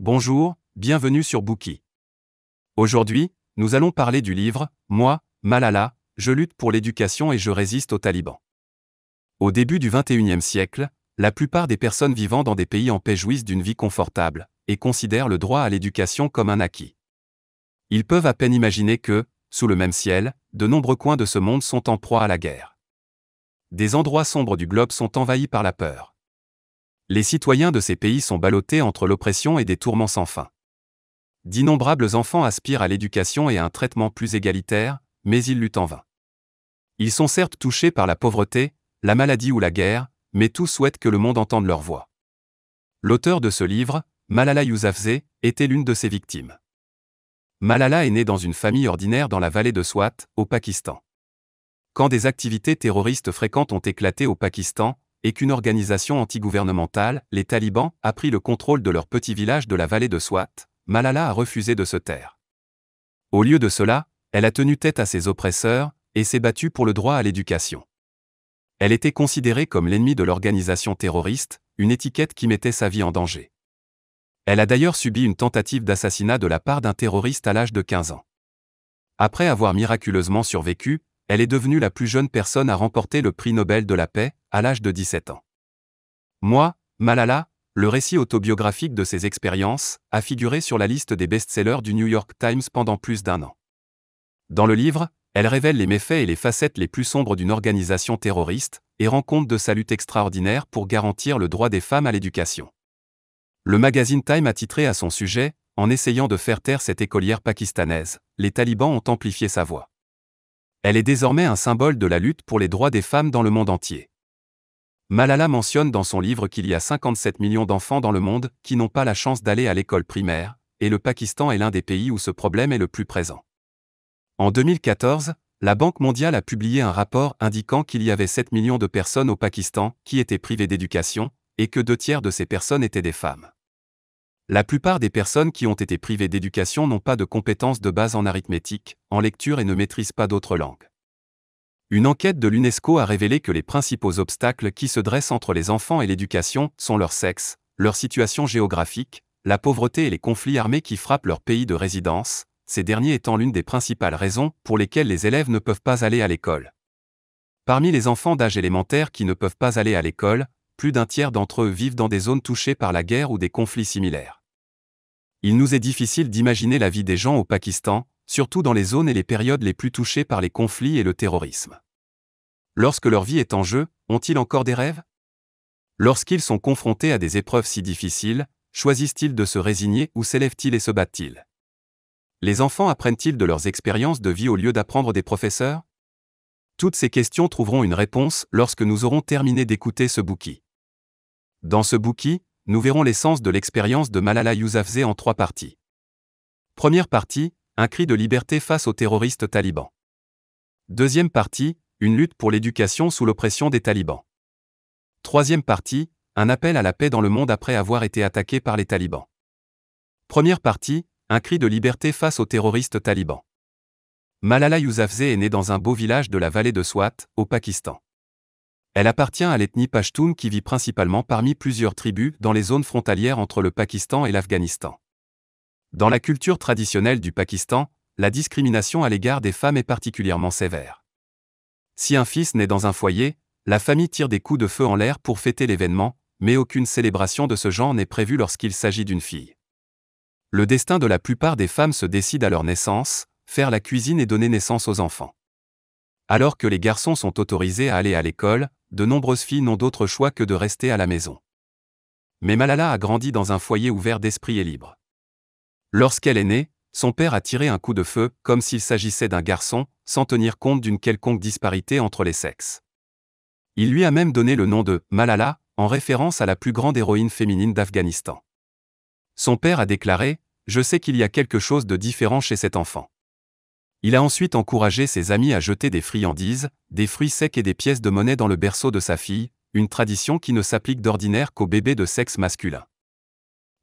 Bonjour, bienvenue sur Bookie. Aujourd'hui, nous allons parler du livre Moi, Malala, je lutte pour l'éducation et je résiste aux talibans. Au début du XXIe siècle, la plupart des personnes vivant dans des pays en paix jouissent d'une vie confortable et considèrent le droit à l'éducation comme un acquis. Ils peuvent à peine imaginer que, sous le même ciel, de nombreux coins de ce monde sont en proie à la guerre. Des endroits sombres du globe sont envahis par la peur les citoyens de ces pays sont ballottés entre l'oppression et des tourments sans fin. D'innombrables enfants aspirent à l'éducation et à un traitement plus égalitaire, mais ils luttent en vain. Ils sont certes touchés par la pauvreté, la maladie ou la guerre, mais tous souhaitent que le monde entende leur voix. L'auteur de ce livre, Malala Yousafzai, était l'une de ces victimes. Malala est née dans une famille ordinaire dans la vallée de Swat, au Pakistan. Quand des activités terroristes fréquentes ont éclaté au Pakistan, et qu'une organisation antigouvernementale, les talibans, a pris le contrôle de leur petit village de la vallée de Swat, Malala a refusé de se taire. Au lieu de cela, elle a tenu tête à ses oppresseurs et s'est battue pour le droit à l'éducation. Elle était considérée comme l'ennemi de l'organisation terroriste, une étiquette qui mettait sa vie en danger. Elle a d'ailleurs subi une tentative d'assassinat de la part d'un terroriste à l'âge de 15 ans. Après avoir miraculeusement survécu, elle est devenue la plus jeune personne à remporter le prix Nobel de la paix, à l'âge de 17 ans. Moi, Malala, le récit autobiographique de ses expériences, a figuré sur la liste des best-sellers du New York Times pendant plus d'un an. Dans le livre, elle révèle les méfaits et les facettes les plus sombres d'une organisation terroriste, et rend compte de sa lutte extraordinaire pour garantir le droit des femmes à l'éducation. Le magazine Time a titré à son sujet, en essayant de faire taire cette écolière pakistanaise, les talibans ont amplifié sa voix. Elle est désormais un symbole de la lutte pour les droits des femmes dans le monde entier. Malala mentionne dans son livre qu'il y a 57 millions d'enfants dans le monde qui n'ont pas la chance d'aller à l'école primaire, et le Pakistan est l'un des pays où ce problème est le plus présent. En 2014, la Banque mondiale a publié un rapport indiquant qu'il y avait 7 millions de personnes au Pakistan qui étaient privées d'éducation, et que deux tiers de ces personnes étaient des femmes. La plupart des personnes qui ont été privées d'éducation n'ont pas de compétences de base en arithmétique, en lecture et ne maîtrisent pas d'autres langues. Une enquête de l'UNESCO a révélé que les principaux obstacles qui se dressent entre les enfants et l'éducation sont leur sexe, leur situation géographique, la pauvreté et les conflits armés qui frappent leur pays de résidence, ces derniers étant l'une des principales raisons pour lesquelles les élèves ne peuvent pas aller à l'école. Parmi les enfants d'âge élémentaire qui ne peuvent pas aller à l'école, plus d'un tiers d'entre eux vivent dans des zones touchées par la guerre ou des conflits similaires. Il nous est difficile d'imaginer la vie des gens au Pakistan, surtout dans les zones et les périodes les plus touchées par les conflits et le terrorisme. Lorsque leur vie est en jeu, ont-ils encore des rêves Lorsqu'ils sont confrontés à des épreuves si difficiles, choisissent-ils de se résigner ou s'élèvent-ils et se battent-ils Les enfants apprennent-ils de leurs expériences de vie au lieu d'apprendre des professeurs Toutes ces questions trouveront une réponse lorsque nous aurons terminé d'écouter ce bouquin. Dans ce bouquin, nous verrons l'essence de l'expérience de Malala Yousafzai en trois parties. Première partie, un cri de liberté face aux terroristes talibans. Deuxième partie, une lutte pour l'éducation sous l'oppression des talibans. Troisième partie, un appel à la paix dans le monde après avoir été attaqué par les talibans. Première partie, un cri de liberté face aux terroristes talibans. Malala Yousafzai est née dans un beau village de la vallée de Swat, au Pakistan. Elle appartient à l'ethnie Pashtun qui vit principalement parmi plusieurs tribus dans les zones frontalières entre le Pakistan et l'Afghanistan. Dans la culture traditionnelle du Pakistan, la discrimination à l'égard des femmes est particulièrement sévère. Si un fils naît dans un foyer, la famille tire des coups de feu en l'air pour fêter l'événement, mais aucune célébration de ce genre n'est prévue lorsqu'il s'agit d'une fille. Le destin de la plupart des femmes se décide à leur naissance, faire la cuisine et donner naissance aux enfants. Alors que les garçons sont autorisés à aller à l'école, de nombreuses filles n'ont d'autre choix que de rester à la maison. Mais Malala a grandi dans un foyer ouvert d'esprit et libre. Lorsqu'elle est née, son père a tiré un coup de feu, comme s'il s'agissait d'un garçon, sans tenir compte d'une quelconque disparité entre les sexes. Il lui a même donné le nom de Malala, en référence à la plus grande héroïne féminine d'Afghanistan. Son père a déclaré Je sais qu'il y a quelque chose de différent chez cet enfant. Il a ensuite encouragé ses amis à jeter des friandises, des fruits secs et des pièces de monnaie dans le berceau de sa fille, une tradition qui ne s'applique d'ordinaire qu'aux bébés de sexe masculin.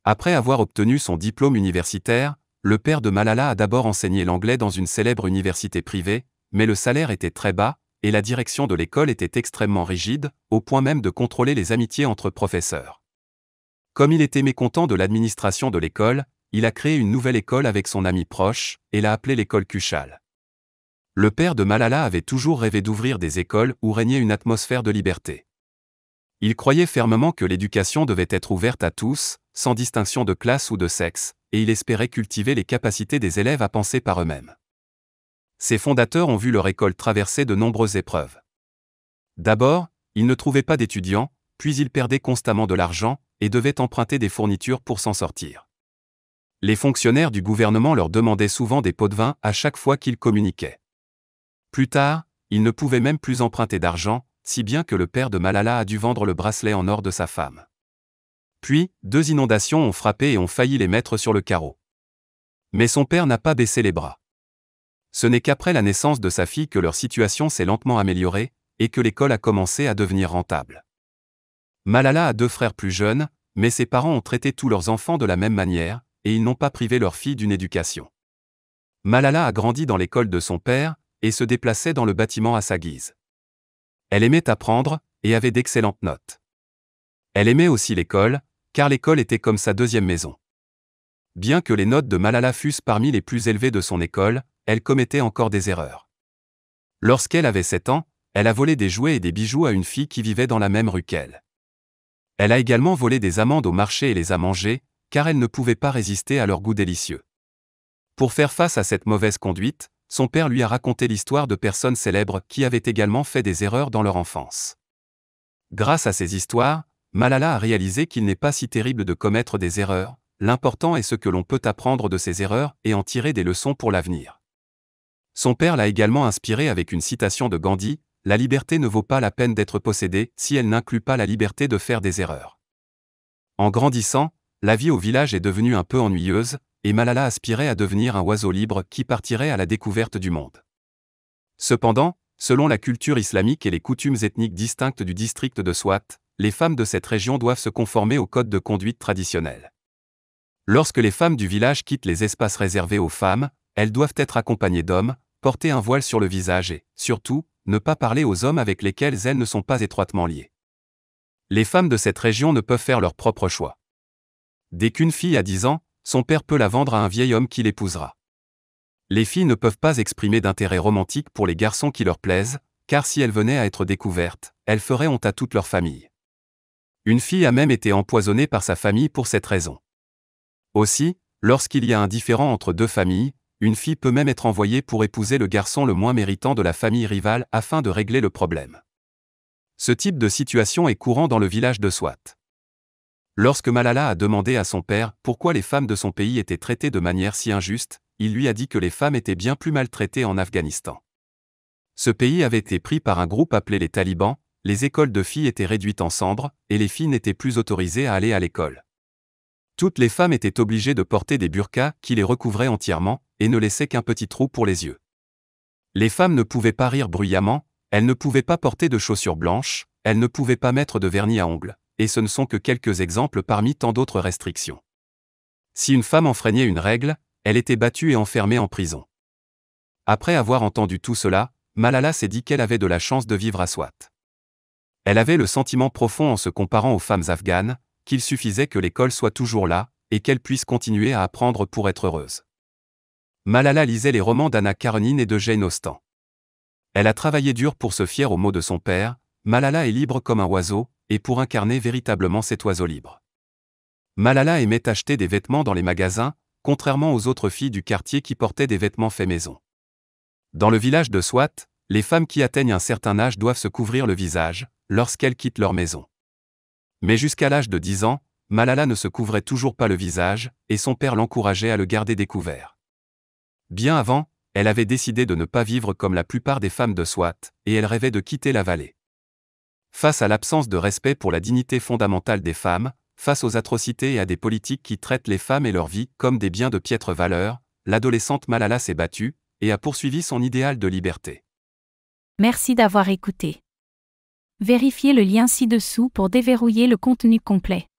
Après avoir obtenu son diplôme universitaire, le père de Malala a d'abord enseigné l'anglais dans une célèbre université privée, mais le salaire était très bas, et la direction de l'école était extrêmement rigide, au point même de contrôler les amitiés entre professeurs. Comme il était mécontent de l'administration de l'école, il a créé une nouvelle école avec son ami proche, et l'a appelée l'école Kuchal. Le père de Malala avait toujours rêvé d'ouvrir des écoles où régnait une atmosphère de liberté. Il croyait fermement que l'éducation devait être ouverte à tous, sans distinction de classe ou de sexe, et il espérait cultiver les capacités des élèves à penser par eux-mêmes. Ses fondateurs ont vu leur école traverser de nombreuses épreuves. D'abord, ils ne trouvaient pas d'étudiants, puis ils perdaient constamment de l'argent, et devaient emprunter des fournitures pour s'en sortir les fonctionnaires du gouvernement leur demandaient souvent des pots de vin à chaque fois qu'ils communiquaient. Plus tard, ils ne pouvaient même plus emprunter d'argent, si bien que le père de Malala a dû vendre le bracelet en or de sa femme. Puis, deux inondations ont frappé et ont failli les mettre sur le carreau. Mais son père n'a pas baissé les bras. Ce n'est qu'après la naissance de sa fille que leur situation s'est lentement améliorée, et que l'école a commencé à devenir rentable. Malala a deux frères plus jeunes, mais ses parents ont traité tous leurs enfants de la même manière, et ils n'ont pas privé leur fille d'une éducation. Malala a grandi dans l'école de son père, et se déplaçait dans le bâtiment à sa guise. Elle aimait apprendre, et avait d'excellentes notes. Elle aimait aussi l'école, car l'école était comme sa deuxième maison. Bien que les notes de Malala fussent parmi les plus élevées de son école, elle commettait encore des erreurs. Lorsqu'elle avait 7 ans, elle a volé des jouets et des bijoux à une fille qui vivait dans la même rue qu'elle. Elle a également volé des amandes au marché et les a mangées, car elle ne pouvait pas résister à leur goût délicieux. Pour faire face à cette mauvaise conduite, son père lui a raconté l'histoire de personnes célèbres qui avaient également fait des erreurs dans leur enfance. Grâce à ces histoires, Malala a réalisé qu'il n'est pas si terrible de commettre des erreurs, l'important est ce que l'on peut apprendre de ces erreurs et en tirer des leçons pour l'avenir. Son père l'a également inspiré avec une citation de Gandhi, La liberté ne vaut pas la peine d'être possédée si elle n'inclut pas la liberté de faire des erreurs. En grandissant, la vie au village est devenue un peu ennuyeuse, et Malala aspirait à devenir un oiseau libre qui partirait à la découverte du monde. Cependant, selon la culture islamique et les coutumes ethniques distinctes du district de Swat, les femmes de cette région doivent se conformer aux codes de conduite traditionnels. Lorsque les femmes du village quittent les espaces réservés aux femmes, elles doivent être accompagnées d'hommes, porter un voile sur le visage et, surtout, ne pas parler aux hommes avec lesquels elles ne sont pas étroitement liées. Les femmes de cette région ne peuvent faire leur propre choix. Dès qu'une fille a 10 ans, son père peut la vendre à un vieil homme qui l'épousera. Les filles ne peuvent pas exprimer d'intérêt romantique pour les garçons qui leur plaisent, car si elles venaient à être découvertes, elles feraient honte à toute leur famille. Une fille a même été empoisonnée par sa famille pour cette raison. Aussi, lorsqu'il y a un différend entre deux familles, une fille peut même être envoyée pour épouser le garçon le moins méritant de la famille rivale afin de régler le problème. Ce type de situation est courant dans le village de Swat. Lorsque Malala a demandé à son père pourquoi les femmes de son pays étaient traitées de manière si injuste, il lui a dit que les femmes étaient bien plus maltraitées en Afghanistan. Ce pays avait été pris par un groupe appelé les talibans, les écoles de filles étaient réduites en cendres, et les filles n'étaient plus autorisées à aller à l'école. Toutes les femmes étaient obligées de porter des burkas qui les recouvraient entièrement, et ne laissaient qu'un petit trou pour les yeux. Les femmes ne pouvaient pas rire bruyamment, elles ne pouvaient pas porter de chaussures blanches, elles ne pouvaient pas mettre de vernis à ongles et ce ne sont que quelques exemples parmi tant d'autres restrictions. Si une femme enfreignait une règle, elle était battue et enfermée en prison. Après avoir entendu tout cela, Malala s'est dit qu'elle avait de la chance de vivre à Swat. Elle avait le sentiment profond en se comparant aux femmes afghanes, qu'il suffisait que l'école soit toujours là, et qu'elle puisse continuer à apprendre pour être heureuse. Malala lisait les romans d'Anna Karenine et de Jane Austen. Elle a travaillé dur pour se fier aux mots de son père, Malala est libre comme un oiseau, et pour incarner véritablement cet oiseau libre. Malala aimait acheter des vêtements dans les magasins, contrairement aux autres filles du quartier qui portaient des vêtements faits maison. Dans le village de Swat, les femmes qui atteignent un certain âge doivent se couvrir le visage, lorsqu'elles quittent leur maison. Mais jusqu'à l'âge de 10 ans, Malala ne se couvrait toujours pas le visage, et son père l'encourageait à le garder découvert. Bien avant, elle avait décidé de ne pas vivre comme la plupart des femmes de Swat, et elle rêvait de quitter la vallée. Face à l'absence de respect pour la dignité fondamentale des femmes, face aux atrocités et à des politiques qui traitent les femmes et leur vie comme des biens de piètre valeur, l'adolescente Malala s'est battue et a poursuivi son idéal de liberté. Merci d'avoir écouté. Vérifiez le lien ci-dessous pour déverrouiller le contenu complet.